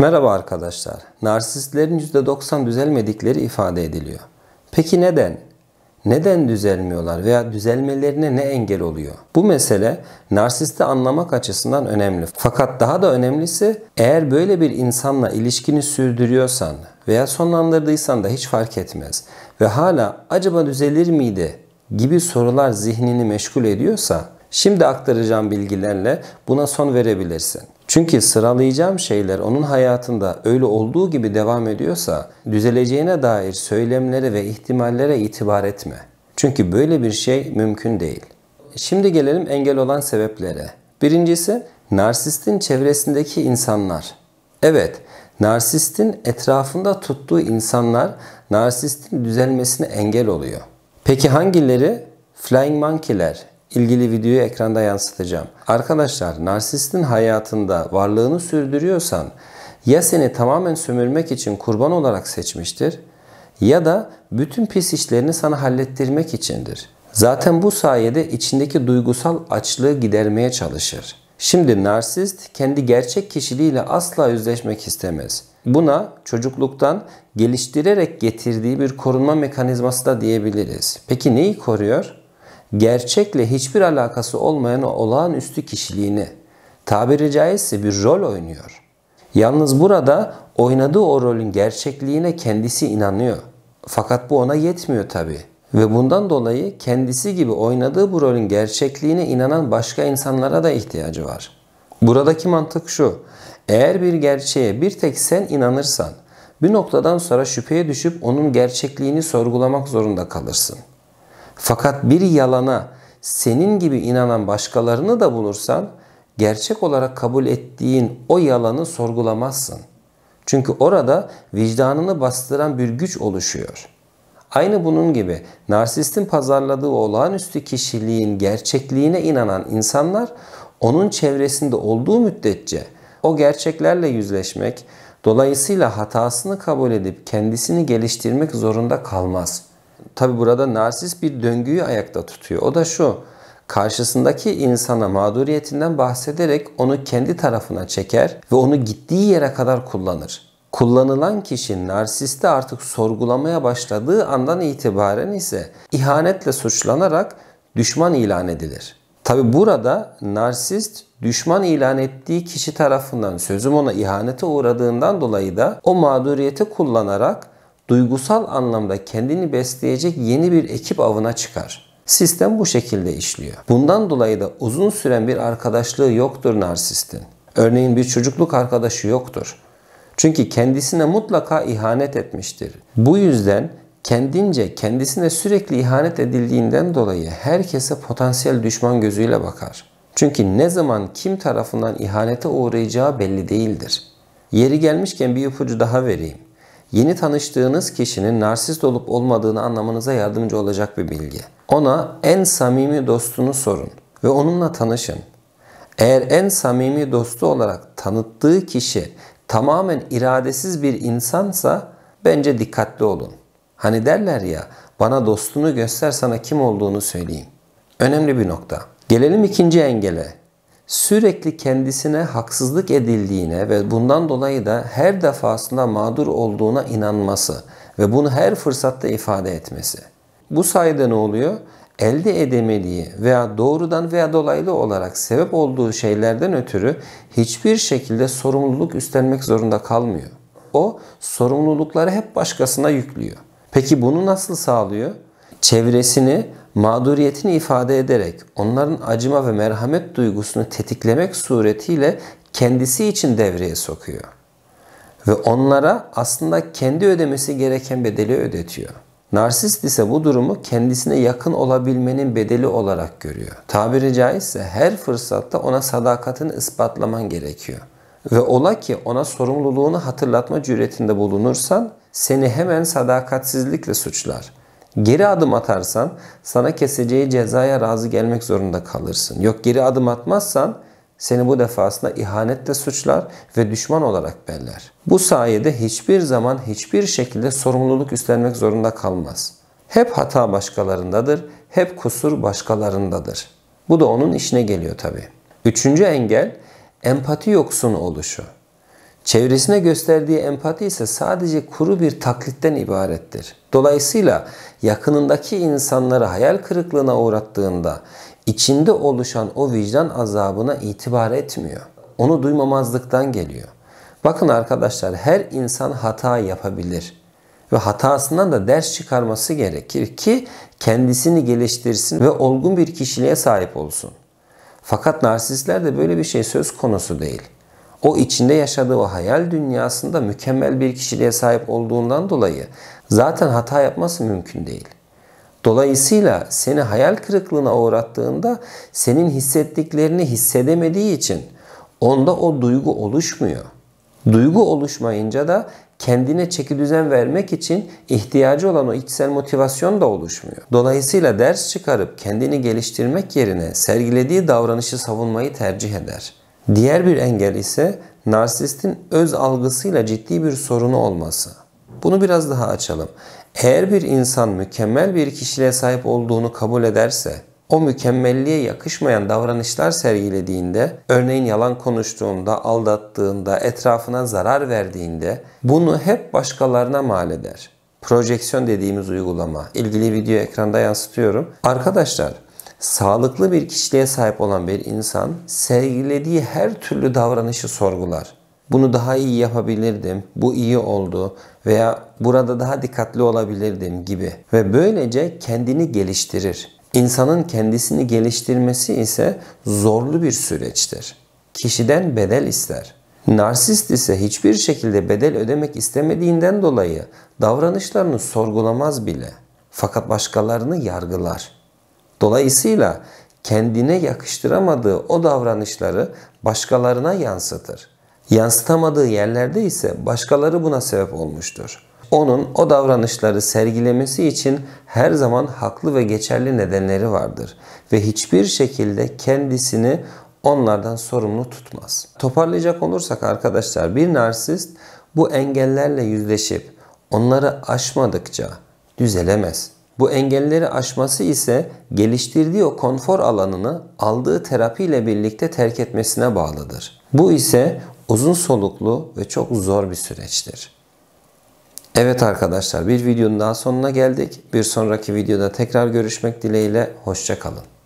Merhaba arkadaşlar. Narsistlerin %90 düzelmedikleri ifade ediliyor. Peki neden? Neden düzelmiyorlar veya düzelmelerine ne engel oluyor? Bu mesele narsisti anlamak açısından önemli. Fakat daha da önemlisi eğer böyle bir insanla ilişkini sürdürüyorsan veya sonlandırdıysan da hiç fark etmez ve hala acaba düzelir miydi gibi sorular zihnini meşgul ediyorsa şimdi aktaracağım bilgilerle buna son verebilirsin. Çünkü sıralayacağım şeyler onun hayatında öyle olduğu gibi devam ediyorsa düzeleceğine dair söylemlere ve ihtimallere itibar etme. Çünkü böyle bir şey mümkün değil. Şimdi gelelim engel olan sebeplere. Birincisi narsistin çevresindeki insanlar. Evet, narsistin etrafında tuttuğu insanlar narsistin düzelmesine engel oluyor. Peki hangileri? Flying monkey'ler ilgili videoyu ekranda yansıtacağım. Arkadaşlar narsistin hayatında varlığını sürdürüyorsan ya seni tamamen sömürmek için kurban olarak seçmiştir ya da bütün pis işlerini sana hallettirmek içindir. Zaten bu sayede içindeki duygusal açlığı gidermeye çalışır. Şimdi narsist kendi gerçek kişiliğiyle asla yüzleşmek istemez. Buna çocukluktan geliştirerek getirdiği bir korunma mekanizması da diyebiliriz. Peki neyi koruyor? gerçekle hiçbir alakası olmayan olağanüstü kişiliğini tabiri caizse bir rol oynuyor. Yalnız burada oynadığı o rolün gerçekliğine kendisi inanıyor. Fakat bu ona yetmiyor tabi. Ve bundan dolayı kendisi gibi oynadığı bu rolün gerçekliğine inanan başka insanlara da ihtiyacı var. Buradaki mantık şu. Eğer bir gerçeğe bir tek sen inanırsan bir noktadan sonra şüpheye düşüp onun gerçekliğini sorgulamak zorunda kalırsın. Fakat bir yalana senin gibi inanan başkalarını da bulursan gerçek olarak kabul ettiğin o yalanı sorgulamazsın. Çünkü orada vicdanını bastıran bir güç oluşuyor. Aynı bunun gibi narsistin pazarladığı olağanüstü kişiliğin gerçekliğine inanan insanlar onun çevresinde olduğu müddetçe o gerçeklerle yüzleşmek, dolayısıyla hatasını kabul edip kendisini geliştirmek zorunda kalmaz.'' tabi burada narsist bir döngüyü ayakta tutuyor. O da şu karşısındaki insana mağduriyetinden bahsederek onu kendi tarafına çeker ve onu gittiği yere kadar kullanır. Kullanılan kişi narsisti artık sorgulamaya başladığı andan itibaren ise ihanetle suçlanarak düşman ilan edilir. Tabi burada narsist düşman ilan ettiği kişi tarafından sözüm ona ihanete uğradığından dolayı da o mağduriyeti kullanarak duygusal anlamda kendini besleyecek yeni bir ekip avına çıkar. Sistem bu şekilde işliyor. Bundan dolayı da uzun süren bir arkadaşlığı yoktur narsistin. Örneğin bir çocukluk arkadaşı yoktur. Çünkü kendisine mutlaka ihanet etmiştir. Bu yüzden kendince kendisine sürekli ihanet edildiğinden dolayı herkese potansiyel düşman gözüyle bakar. Çünkü ne zaman kim tarafından ihanete uğrayacağı belli değildir. Yeri gelmişken bir ipucu daha vereyim yeni tanıştığınız kişinin narsist olup olmadığını anlamanıza yardımcı olacak bir bilgi. Ona en samimi dostunu sorun ve onunla tanışın. Eğer en samimi dostu olarak tanıttığı kişi tamamen iradesiz bir insansa bence dikkatli olun. Hani derler ya bana dostunu göster sana kim olduğunu söyleyeyim. Önemli bir nokta. Gelelim ikinci engele sürekli kendisine haksızlık edildiğine ve bundan dolayı da her defasında mağdur olduğuna inanması ve bunu her fırsatta ifade etmesi. Bu sayede ne oluyor? Elde edemediği veya doğrudan veya dolaylı olarak sebep olduğu şeylerden ötürü hiçbir şekilde sorumluluk üstlenmek zorunda kalmıyor. O sorumlulukları hep başkasına yüklüyor. Peki bunu nasıl sağlıyor? Çevresini mağduriyetini ifade ederek onların acıma ve merhamet duygusunu tetiklemek suretiyle kendisi için devreye sokuyor. Ve onlara aslında kendi ödemesi gereken bedeli ödetiyor. Narsist ise bu durumu kendisine yakın olabilmenin bedeli olarak görüyor. Tabiri caizse her fırsatta ona sadakatini ispatlaman gerekiyor. Ve ola ki ona sorumluluğunu hatırlatma cüretinde bulunursan seni hemen sadakatsizlikle suçlar.'' Geri adım atarsan sana keseceği cezaya razı gelmek zorunda kalırsın. Yok geri adım atmazsan seni bu defasında ihanetle suçlar ve düşman olarak beller. Bu sayede hiçbir zaman hiçbir şekilde sorumluluk üstlenmek zorunda kalmaz. Hep hata başkalarındadır, hep kusur başkalarındadır. Bu da onun işine geliyor tabi. Üçüncü engel empati yoksun oluşu. Çevresine gösterdiği empati ise sadece kuru bir taklitten ibarettir. Dolayısıyla yakınındaki insanları hayal kırıklığına uğrattığında içinde oluşan o vicdan azabına itibar etmiyor. Onu duymamazlıktan geliyor. Bakın arkadaşlar her insan hata yapabilir ve hatasından da ders çıkarması gerekir ki kendisini geliştirsin ve olgun bir kişiliğe sahip olsun. Fakat narsistler böyle bir şey söz konusu değil o içinde yaşadığı o hayal dünyasında mükemmel bir kişiliğe sahip olduğundan dolayı zaten hata yapması mümkün değil. Dolayısıyla seni hayal kırıklığına uğrattığında senin hissettiklerini hissedemediği için onda o duygu oluşmuyor. Duygu oluşmayınca da kendine çeki düzen vermek için ihtiyacı olan o içsel motivasyon da oluşmuyor. Dolayısıyla ders çıkarıp kendini geliştirmek yerine sergilediği davranışı savunmayı tercih eder. Diğer bir engel ise narsistin öz algısıyla ciddi bir sorunu olması. Bunu biraz daha açalım. Eğer bir insan mükemmel bir kişiliğe sahip olduğunu kabul ederse, o mükemmelliğe yakışmayan davranışlar sergilediğinde, örneğin yalan konuştuğunda, aldattığında, etrafına zarar verdiğinde bunu hep başkalarına mal eder. Projeksiyon dediğimiz uygulama. İlgili video ekranda yansıtıyorum. Arkadaşlar Sağlıklı bir kişiliğe sahip olan bir insan sergilediği her türlü davranışı sorgular. Bunu daha iyi yapabilirdim, bu iyi oldu veya burada daha dikkatli olabilirdim gibi ve böylece kendini geliştirir. İnsanın kendisini geliştirmesi ise zorlu bir süreçtir. Kişiden bedel ister. Narsist ise hiçbir şekilde bedel ödemek istemediğinden dolayı davranışlarını sorgulamaz bile. Fakat başkalarını yargılar. Dolayısıyla kendine yakıştıramadığı o davranışları başkalarına yansıtır. Yansıtamadığı yerlerde ise başkaları buna sebep olmuştur. Onun o davranışları sergilemesi için her zaman haklı ve geçerli nedenleri vardır ve hiçbir şekilde kendisini onlardan sorumlu tutmaz. Toparlayacak olursak arkadaşlar bir narsist bu engellerle yüzleşip onları aşmadıkça düzelemez. Bu engelleri aşması ise geliştirdiği o konfor alanını aldığı terapiyle birlikte terk etmesine bağlıdır. Bu ise uzun soluklu ve çok zor bir süreçtir. Evet arkadaşlar bir videonun daha sonuna geldik. Bir sonraki videoda tekrar görüşmek dileğiyle. Hoşçakalın.